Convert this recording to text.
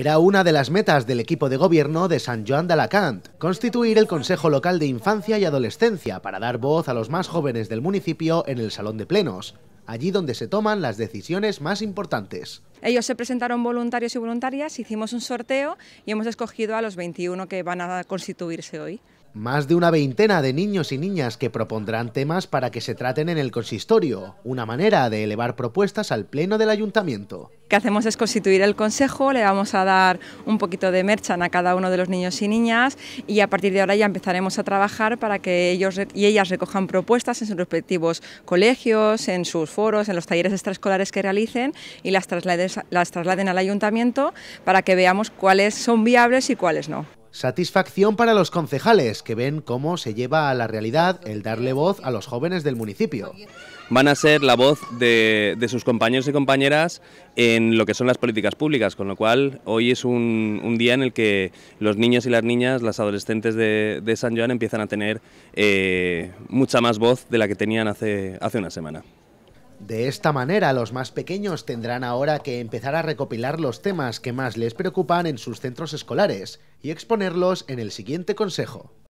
Era una de las metas del equipo de gobierno de San Joan de Alacant, constituir el Consejo Local de Infancia y Adolescencia para dar voz a los más jóvenes del municipio en el Salón de Plenos, allí donde se toman las decisiones más importantes. Ellos se presentaron voluntarios y voluntarias, hicimos un sorteo y hemos escogido a los 21 que van a constituirse hoy más de una veintena de niños y niñas que propondrán temas para que se traten en el consistorio, una manera de elevar propuestas al pleno del ayuntamiento. Lo que hacemos es constituir el consejo, le vamos a dar un poquito de merchan a cada uno de los niños y niñas y a partir de ahora ya empezaremos a trabajar para que ellos y ellas recojan propuestas en sus respectivos colegios, en sus foros, en los talleres extraescolares que realicen y las trasladen, las trasladen al ayuntamiento para que veamos cuáles son viables y cuáles no. Satisfacción para los concejales, que ven cómo se lleva a la realidad el darle voz a los jóvenes del municipio. Van a ser la voz de, sus compañeros y compañeras en lo que son las políticas públicas, con lo cual hoy es un, día en el que los niños y las niñas, las adolescentes de, San Joan empiezan a tener eh, mucha más voz de la que tenían hace, hace una semana. De esta manera, los más pequeños tendrán ahora que empezar a recopilar los temas que más les preocupan en sus centros escolares y exponerlos en el siguiente consejo.